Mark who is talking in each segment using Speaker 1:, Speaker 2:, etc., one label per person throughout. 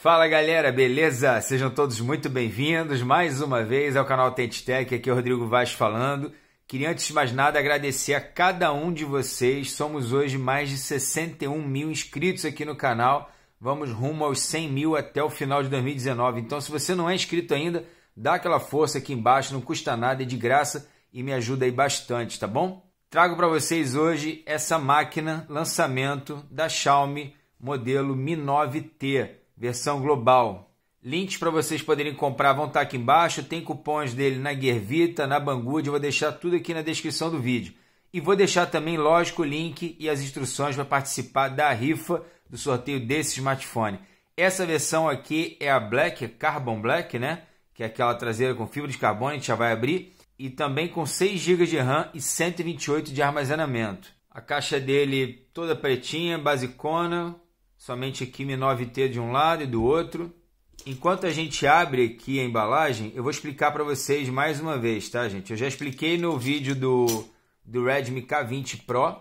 Speaker 1: Fala galera, beleza? Sejam todos muito bem-vindos mais uma vez ao canal Tentec, aqui é o Rodrigo Vaz falando. Queria antes de mais nada agradecer a cada um de vocês. Somos hoje mais de 61 mil inscritos aqui no canal. Vamos rumo aos 100 mil até o final de 2019. Então, se você não é inscrito ainda, dá aquela força aqui embaixo, não custa nada, é de graça e me ajuda aí bastante, tá bom? Trago para vocês hoje essa máquina lançamento da Xiaomi modelo Mi 9T versão global. Links para vocês poderem comprar vão estar tá aqui embaixo. Tem cupons dele na Gervita, na Banggood. Eu vou deixar tudo aqui na descrição do vídeo. E vou deixar também, lógico, o link e as instruções para participar da rifa do sorteio desse smartphone. Essa versão aqui é a Black, Carbon Black, né? Que é aquela traseira com fibra de carbono, a gente já vai abrir. E também com 6 GB de RAM e 128 de armazenamento. A caixa dele toda pretinha, basicona, somente mi 9T de um lado e do outro. Enquanto a gente abre aqui a embalagem, eu vou explicar para vocês mais uma vez, tá, gente? Eu já expliquei no vídeo do, do Redmi K20 Pro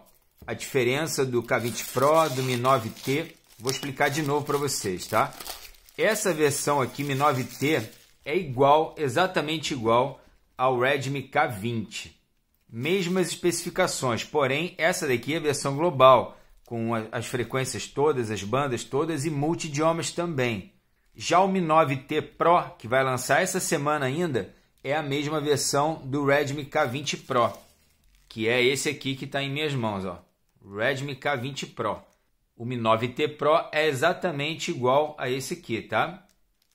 Speaker 1: a diferença do K20 Pro do Mi 9T. Vou explicar de novo para vocês, tá? Essa versão aqui, Mi 9T, é igual, exatamente igual ao Redmi K20. Mesmas especificações, porém, essa daqui é a versão global com as frequências todas, as bandas todas e multi-idiomas também. Já o Mi 9T Pro, que vai lançar essa semana ainda, é a mesma versão do Redmi K20 Pro, que é esse aqui que está em minhas mãos, ó. Redmi K20 Pro. O Mi 9T Pro é exatamente igual a esse aqui, tá?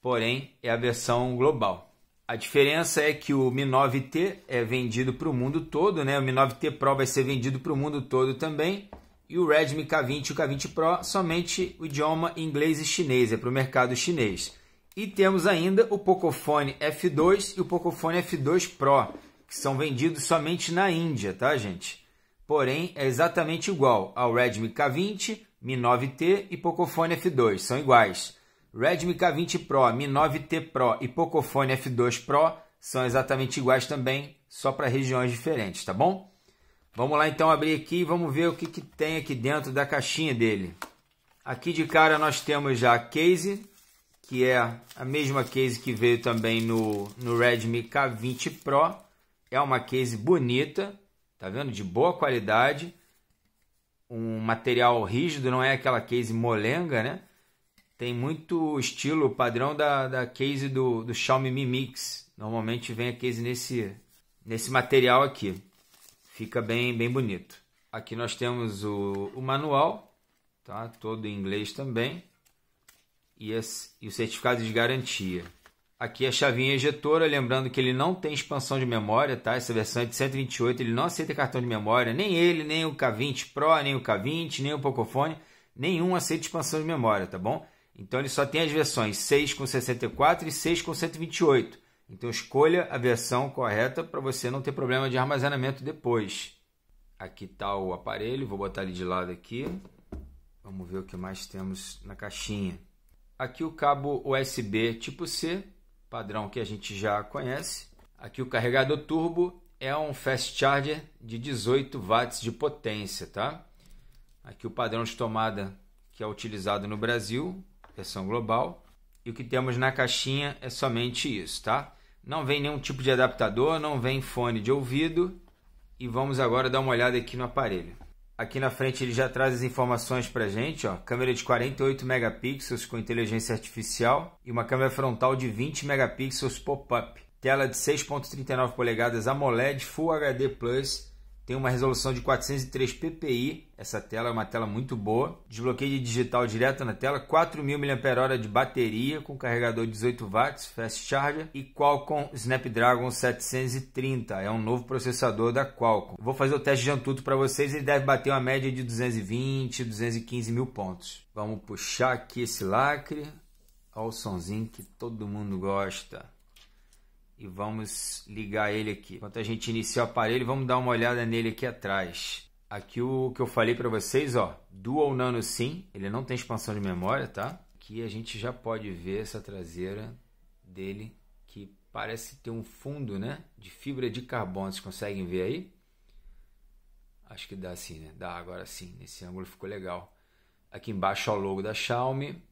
Speaker 1: Porém, é a versão global. A diferença é que o Mi 9T é vendido para o mundo todo, né? O Mi 9T Pro vai ser vendido para o mundo todo também e o Redmi K20 e o K20 Pro somente o idioma inglês e chinês, é para o mercado chinês. E temos ainda o Pocophone F2 e o Pocophone F2 Pro, que são vendidos somente na Índia, tá, gente? Porém, é exatamente igual ao Redmi K20, Mi 9T e Pocophone F2, são iguais. Redmi K20 Pro, Mi 9T Pro e Pocophone F2 Pro são exatamente iguais também, só para regiões diferentes, tá bom? Vamos lá então abrir aqui e vamos ver o que, que tem aqui dentro da caixinha dele. Aqui de cara nós temos já a case, que é a mesma case que veio também no, no Redmi K20 Pro. É uma case bonita, tá vendo? De boa qualidade. Um material rígido, não é aquela case molenga, né? Tem muito estilo padrão da, da case do, do Xiaomi Mi Mix. Normalmente vem a case nesse, nesse material aqui. Fica bem, bem bonito. Aqui nós temos o, o manual, tá? todo em inglês também, e, esse, e o certificado de garantia. Aqui a chavinha ejetora, lembrando que ele não tem expansão de memória, tá? Essa versão é de 128, ele não aceita cartão de memória, nem ele, nem o K20 Pro, nem o K20, nem o Pocophone, nenhum aceita expansão de memória, tá bom? Então ele só tem as versões 6 com 64 e 6 com 128. Então escolha a versão correta para você não ter problema de armazenamento depois. Aqui está o aparelho, vou botar ele de lado aqui. Vamos ver o que mais temos na caixinha. Aqui o cabo USB tipo C, padrão que a gente já conhece. Aqui o carregador turbo é um fast charger de 18 watts de potência, tá? Aqui o padrão de tomada que é utilizado no Brasil, versão global. E o que temos na caixinha é somente isso, tá? Não vem nenhum tipo de adaptador, não vem fone de ouvido. E vamos agora dar uma olhada aqui no aparelho. Aqui na frente ele já traz as informações para gente, ó. Câmera de 48 megapixels com inteligência artificial e uma câmera frontal de 20 megapixels pop-up. Tela de 6.39 polegadas AMOLED Full HD Plus tem uma resolução de 403 ppi, essa tela é uma tela muito boa. Desbloqueio digital direto na tela, 4.000 mAh de bateria com carregador 18 watts, fast charger e Qualcomm Snapdragon 730, é um novo processador da Qualcomm. Vou fazer o teste de Antutu para vocês, ele deve bater uma média de 220, 215 mil pontos. Vamos puxar aqui esse lacre, olha o sonzinho que todo mundo gosta e vamos ligar ele aqui. Enquanto a gente inicia o aparelho, vamos dar uma olhada nele aqui atrás. Aqui o que eu falei para vocês, ó, Dual Nano SIM, ele não tem expansão de memória, tá? Aqui a gente já pode ver essa traseira dele, que parece ter um fundo, né, de fibra de carbono, vocês conseguem ver aí? Acho que dá assim, né? Dá agora sim, nesse ângulo ficou legal. Aqui embaixo ó, o logo da Xiaomi,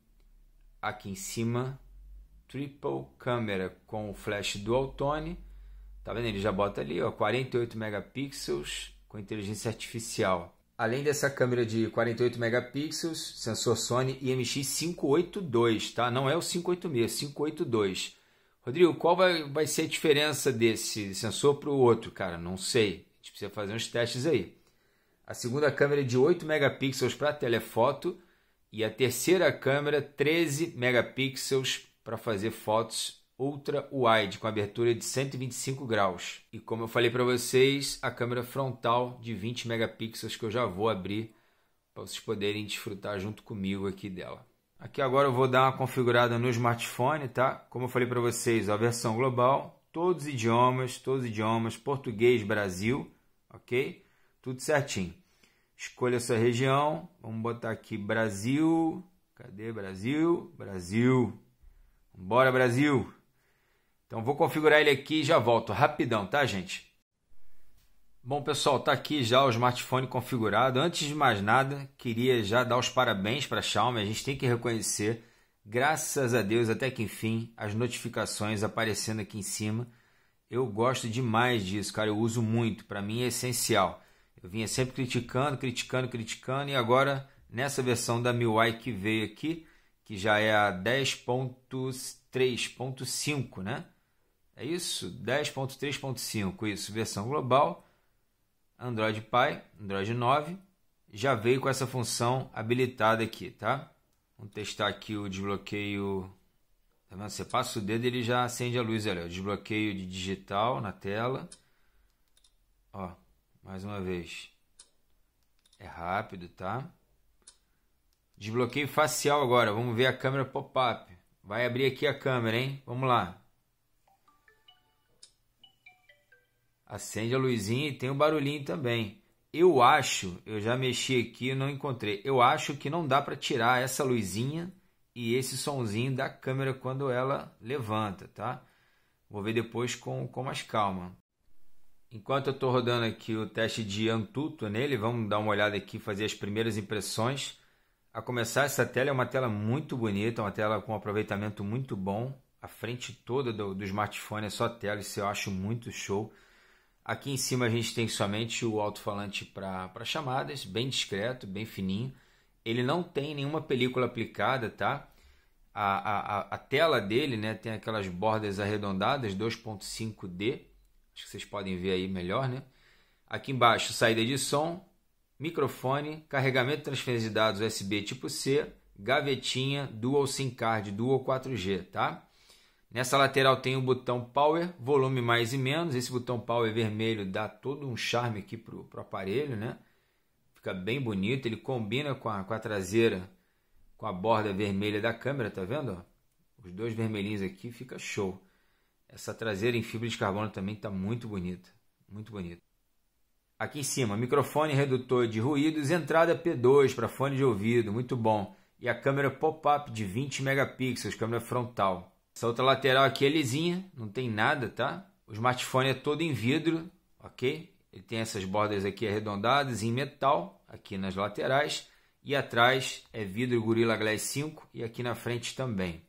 Speaker 1: aqui em cima triple câmera com o flash dual tone. Tá vendo? Ele já bota ali, ó, 48 megapixels com inteligência artificial. Além dessa câmera de 48 megapixels, sensor Sony IMX582, tá? Não é o 586, 582. É Rodrigo, qual vai, vai ser a diferença desse sensor para o outro? Cara, não sei. A gente precisa fazer uns testes aí. A segunda câmera é de 8 megapixels para telefoto e a terceira câmera 13 megapixels para fazer fotos ultra wide com abertura de 125 graus. E como eu falei para vocês, a câmera frontal de 20 megapixels que eu já vou abrir para vocês poderem desfrutar junto comigo aqui dela. Aqui agora eu vou dar uma configurada no smartphone, tá? Como eu falei para vocês, a versão global, todos os idiomas, todos os idiomas, português, Brasil, ok? Tudo certinho. Escolha sua região, vamos botar aqui Brasil, cadê Brasil? Brasil, Bora, Brasil! Então vou configurar ele aqui e já volto rapidão, tá, gente? Bom, pessoal, tá aqui já o smartphone configurado. Antes de mais nada, queria já dar os parabéns para a Xiaomi. A gente tem que reconhecer, graças a Deus, até que enfim, as notificações aparecendo aqui em cima. Eu gosto demais disso, cara. Eu uso muito, para mim é essencial. Eu vinha sempre criticando, criticando, criticando e agora nessa versão da MIUI que veio aqui, que já é a 10.3.5, né? É isso? 10.3.5, isso, versão global. Android Pie, Android 9, já veio com essa função habilitada aqui, tá? Vamos testar aqui o desbloqueio. Tá vendo? Você passa o dedo ele já acende a luz ali. Desbloqueio de digital na tela. Ó, mais uma vez. É rápido, tá? Desbloqueio facial agora. Vamos ver a câmera pop-up. Vai abrir aqui a câmera, hein? Vamos lá. Acende a luzinha e tem o um barulhinho também. Eu acho, eu já mexi aqui e não encontrei. Eu acho que não dá para tirar essa luzinha e esse somzinho da câmera quando ela levanta, tá? Vou ver depois com, com mais calma. Enquanto eu estou rodando aqui o teste de Antutu nele, vamos dar uma olhada aqui, fazer as primeiras impressões. A começar, essa tela é uma tela muito bonita, uma tela com um aproveitamento muito bom. A frente toda do, do smartphone é só tela, isso eu acho muito show. Aqui em cima a gente tem somente o alto-falante para chamadas, bem discreto, bem fininho. Ele não tem nenhuma película aplicada, tá? A, a, a tela dele né, tem aquelas bordas arredondadas, 2.5D. Acho que vocês podem ver aí melhor, né? Aqui embaixo, saída de som, microfone, carregamento de transferência de dados USB tipo C, gavetinha, dual SIM card, dual 4G, tá? Nessa lateral tem o botão Power, volume mais e menos. Esse botão Power vermelho dá todo um charme aqui pro, pro aparelho, né? Fica bem bonito, ele combina com a, com a traseira, com a borda vermelha da câmera, tá vendo? Os dois vermelhinhos aqui fica show. Essa traseira em fibra de carbono também está muito bonita, muito bonita. Aqui em cima, microfone redutor de ruídos, entrada P2 para fone de ouvido, muito bom. E a câmera pop-up de 20 megapixels, câmera frontal. Essa outra lateral aqui é lisinha, não tem nada, tá? O smartphone é todo em vidro, ok? Ele tem essas bordas aqui arredondadas em metal, aqui nas laterais. E atrás é vidro Gorilla Glass 5 e aqui na frente também.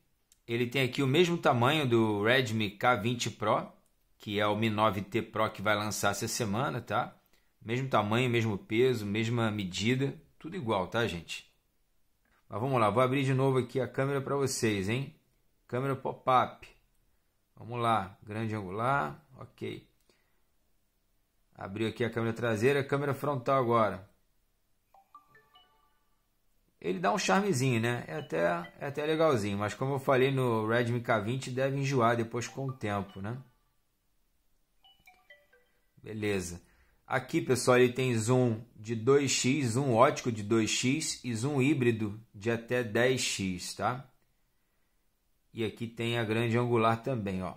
Speaker 1: Ele tem aqui o mesmo tamanho do Redmi K20 Pro, que é o Mi 9T Pro que vai lançar essa semana, tá? Mesmo tamanho, mesmo peso, mesma medida, tudo igual, tá, gente? Mas vamos lá, vou abrir de novo aqui a câmera para vocês, hein? Câmera pop-up. Vamos lá, grande angular, ok. Abriu aqui a câmera traseira, câmera frontal agora. Ele dá um charmezinho, né? É até, é até legalzinho, mas como eu falei no Redmi K20, deve enjoar depois com o tempo, né? Beleza. Aqui, pessoal, ele tem zoom de 2x, zoom ótico de 2x e zoom híbrido de até 10x, tá? E aqui tem a grande angular também, ó.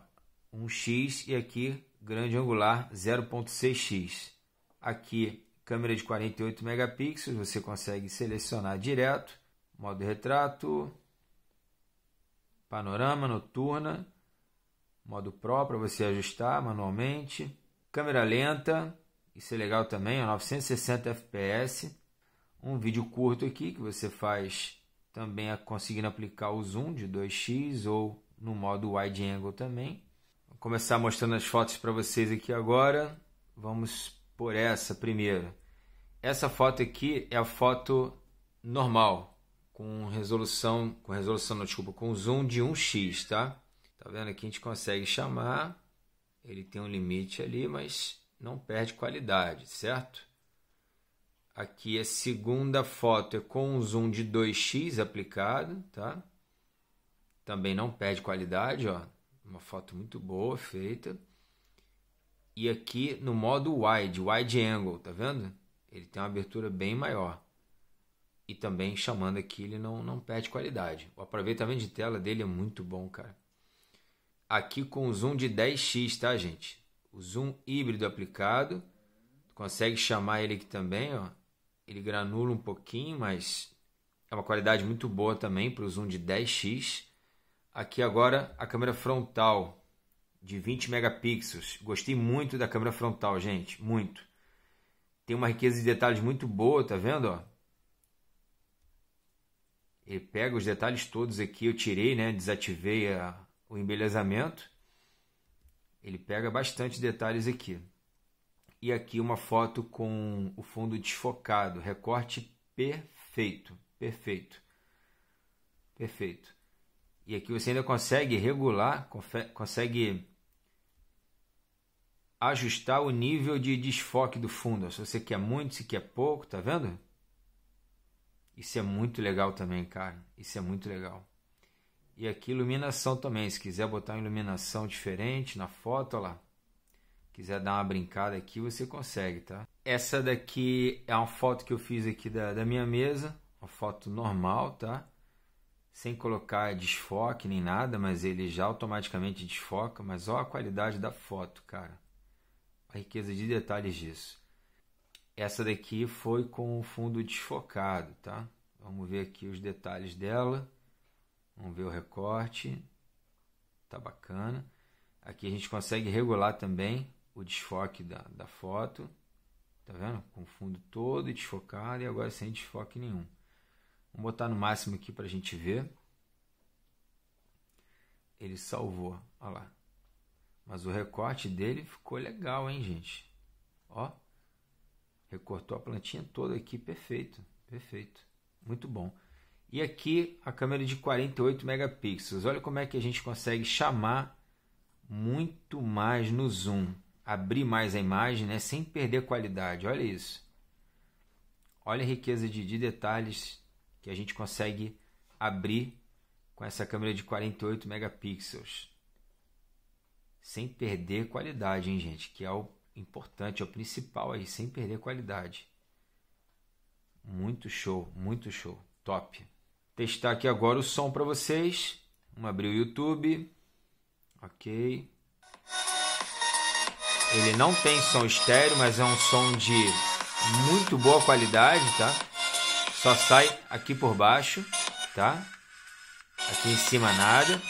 Speaker 1: 1x e aqui grande angular 0.6x. Aqui, câmera de 48 megapixels, você consegue selecionar direto, modo retrato, panorama, noturna, modo Pro para você ajustar manualmente, câmera lenta, isso é legal também, 960 fps. Um vídeo curto aqui que você faz também é conseguindo aplicar o zoom de 2x ou no modo wide angle também. Vou começar mostrando as fotos para vocês aqui agora. Vamos por essa primeiro. Essa foto aqui é a foto normal, com resolução, com resolução, não, desculpa, com zoom de 1x, tá? Tá vendo aqui a gente consegue chamar. Ele tem um limite ali, mas não perde qualidade, certo? Aqui a é segunda foto é com um zoom de 2x aplicado, tá? Também não perde qualidade, ó. Uma foto muito boa feita. E aqui no modo wide, wide angle, tá vendo? Ele tem uma abertura bem maior. E também chamando aqui, ele não, não perde qualidade. O aproveitamento de tela dele é muito bom, cara. Aqui com zoom de 10x, tá, gente? o zoom híbrido aplicado. Consegue chamar ele aqui também, ó. Ele granula um pouquinho, mas é uma qualidade muito boa também para o zoom de 10x. Aqui agora a câmera frontal de 20 megapixels. Gostei muito da câmera frontal, gente, muito. Tem uma riqueza de detalhes muito boa, tá vendo, ó? Ele pega os detalhes todos aqui, eu tirei, né, desativei a, o embelezamento ele pega bastante detalhes aqui. E aqui uma foto com o fundo desfocado, recorte perfeito, perfeito, perfeito. E aqui você ainda consegue regular, consegue ajustar o nível de desfoque do fundo. Se você quer muito, se quer pouco, tá vendo? Isso é muito legal também, cara. Isso é muito legal. E aqui iluminação também, se quiser botar uma iluminação diferente na foto, lá. Quiser dar uma brincada aqui, você consegue, tá? Essa daqui é uma foto que eu fiz aqui da, da minha mesa, uma foto normal, tá? Sem colocar desfoque nem nada, mas ele já automaticamente desfoca. Mas olha a qualidade da foto, cara. A riqueza de detalhes disso. Essa daqui foi com o fundo desfocado, tá? Vamos ver aqui os detalhes dela. Vamos ver o recorte. Tá bacana. Aqui a gente consegue regular também o desfoque da, da foto. Tá vendo? Com o fundo todo desfocado e agora sem desfoque nenhum. Vou botar no máximo aqui para a gente ver. Ele salvou, olha lá. Mas o recorte dele ficou legal, hein, gente? Ó, recortou a plantinha toda aqui, perfeito, perfeito. Muito bom. E aqui a câmera de 48 megapixels. Olha como é que a gente consegue chamar muito mais no zoom, abrir mais a imagem, né, sem perder qualidade. Olha isso. Olha a riqueza de, de detalhes que a gente consegue abrir com essa câmera de 48 megapixels. Sem perder qualidade, hein, gente? Que é o importante, é o principal aí, sem perder qualidade. Muito show, muito show. Top testar aqui agora o som para vocês. Vamos abrir o YouTube. Ok. Ele não tem som estéreo, mas é um som de muito boa qualidade, tá? Só sai aqui por baixo, tá? Aqui em cima nada.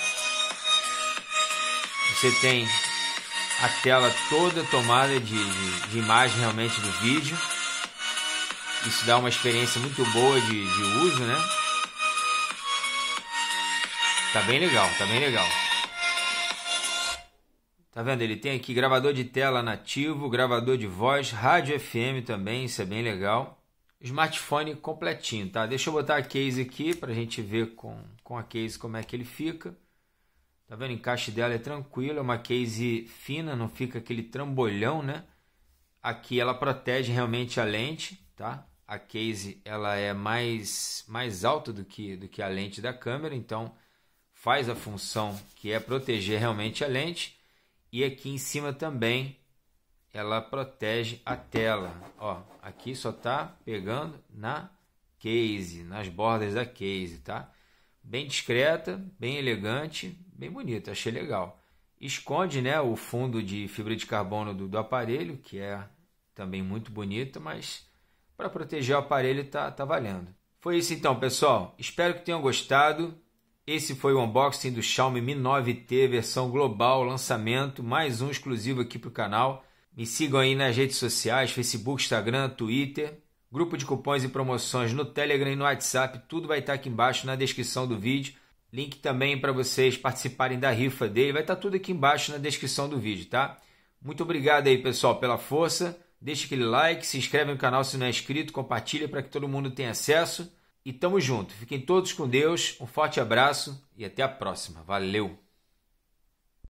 Speaker 1: Você tem a tela toda tomada de, de, de imagem realmente do vídeo. Isso dá uma experiência muito boa de, de uso, né? Tá bem legal, tá bem legal. Tá vendo? Ele tem aqui gravador de tela nativo, gravador de voz, rádio FM também, isso é bem legal. Smartphone completinho, tá? Deixa eu botar a case aqui pra gente ver com, com a case como é que ele fica. Tá vendo? O encaixe dela é tranquilo, é uma case fina, não fica aquele trambolhão, né? Aqui ela protege realmente a lente, tá? A case ela é mais mais alta do que do que a lente da câmera, então faz a função que é proteger realmente a lente e aqui em cima também ela protege a tela. Ó, aqui só tá pegando na case, nas bordas da case, tá? Bem discreta, bem elegante, bem bonita, achei legal. Esconde, né, o fundo de fibra de carbono do, do aparelho, que é também muito bonita, mas para proteger o aparelho tá, tá valendo. Foi isso então, pessoal. Espero que tenham gostado. Esse foi o unboxing do Xiaomi Mi 9T versão global, lançamento, mais um exclusivo aqui para o canal. Me sigam aí nas redes sociais, Facebook, Instagram, Twitter. Grupo de cupons e promoções no Telegram e no WhatsApp, tudo vai estar tá aqui embaixo na descrição do vídeo. Link também para vocês participarem da rifa dele, vai estar tá tudo aqui embaixo na descrição do vídeo, tá? Muito obrigado aí, pessoal, pela força. Deixe aquele like, se inscreve no canal se não é inscrito, compartilha para que todo mundo tenha acesso. E tamo junto. Fiquem todos com Deus. Um forte abraço e até a próxima. Valeu!